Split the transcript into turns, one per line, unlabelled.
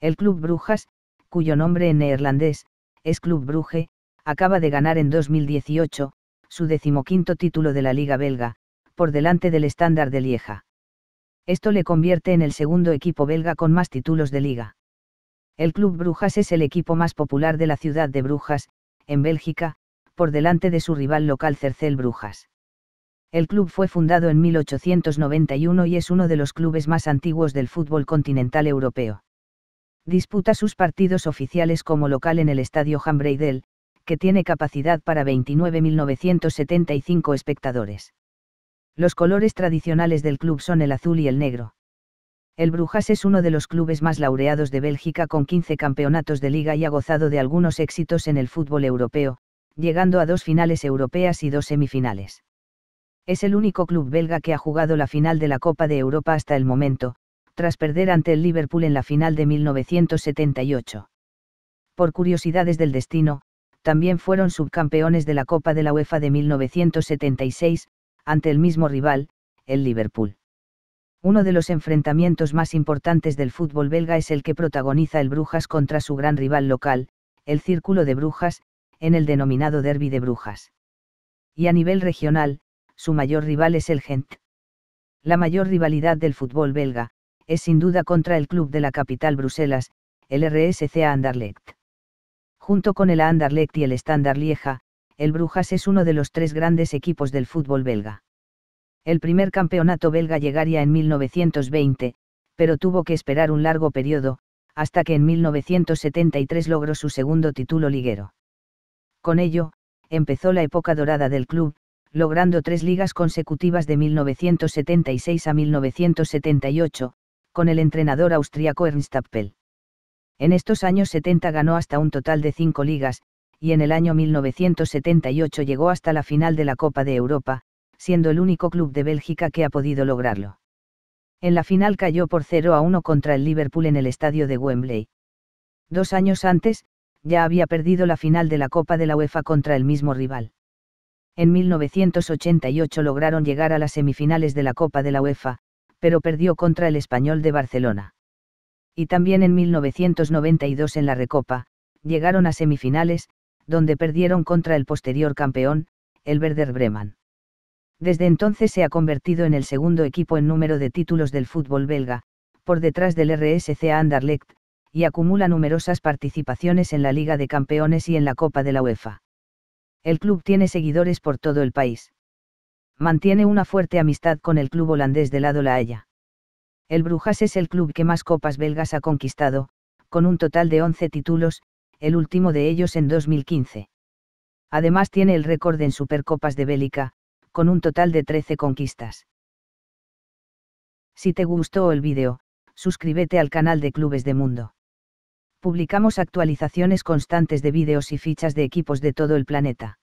El Club Brujas, cuyo nombre en neerlandés es Club Brugge, acaba de ganar en 2018 su decimoquinto título de la Liga belga, por delante del estándar de Lieja. Esto le convierte en el segundo equipo belga con más títulos de liga. El Club Brujas es el equipo más popular de la ciudad de Brujas, en Bélgica, por delante de su rival local Cercel Brujas. El club fue fundado en 1891 y es uno de los clubes más antiguos del fútbol continental europeo. Disputa sus partidos oficiales como local en el Estadio Hambreidel, que tiene capacidad para 29.975 espectadores. Los colores tradicionales del club son el azul y el negro. El Brujas es uno de los clubes más laureados de Bélgica con 15 campeonatos de liga y ha gozado de algunos éxitos en el fútbol europeo, llegando a dos finales europeas y dos semifinales. Es el único club belga que ha jugado la final de la Copa de Europa hasta el momento, tras perder ante el Liverpool en la final de 1978. Por curiosidades del destino, también fueron subcampeones de la Copa de la UEFA de 1976, ante el mismo rival, el Liverpool. Uno de los enfrentamientos más importantes del fútbol belga es el que protagoniza el Brujas contra su gran rival local, el Círculo de Brujas, en el denominado Derby de Brujas. Y a nivel regional, su mayor rival es el Gent. La mayor rivalidad del fútbol belga, es sin duda contra el club de la capital Bruselas, el RSC Anderlecht. Junto con el Anderlecht y el Standard Lieja, el Brujas es uno de los tres grandes equipos del fútbol belga. El primer campeonato belga llegaría en 1920, pero tuvo que esperar un largo periodo, hasta que en 1973 logró su segundo título liguero. Con ello, empezó la época dorada del club, logrando tres ligas consecutivas de 1976 a 1978, con el entrenador austríaco Ernst Appel. En estos años 70 ganó hasta un total de cinco ligas, y en el año 1978 llegó hasta la final de la Copa de Europa, siendo el único club de Bélgica que ha podido lograrlo. En la final cayó por 0 a 1 contra el Liverpool en el estadio de Wembley. Dos años antes, ya había perdido la final de la Copa de la UEFA contra el mismo rival. En 1988 lograron llegar a las semifinales de la Copa de la UEFA, pero perdió contra el Español de Barcelona. Y también en 1992 en la Recopa, llegaron a semifinales, donde perdieron contra el posterior campeón, el Werder Bremen. Desde entonces se ha convertido en el segundo equipo en número de títulos del fútbol belga, por detrás del RSC Anderlecht, y acumula numerosas participaciones en la Liga de Campeones y en la Copa de la UEFA. El club tiene seguidores por todo el país. Mantiene una fuerte amistad con el club holandés de lado La Haya. El Brujas es el club que más copas belgas ha conquistado, con un total de 11 títulos, el último de ellos en 2015. Además tiene el récord en Supercopas de Bélica, con un total de 13 conquistas. Si te gustó el vídeo, suscríbete al canal de Clubes de Mundo. Publicamos actualizaciones constantes de vídeos y fichas de equipos de todo el planeta.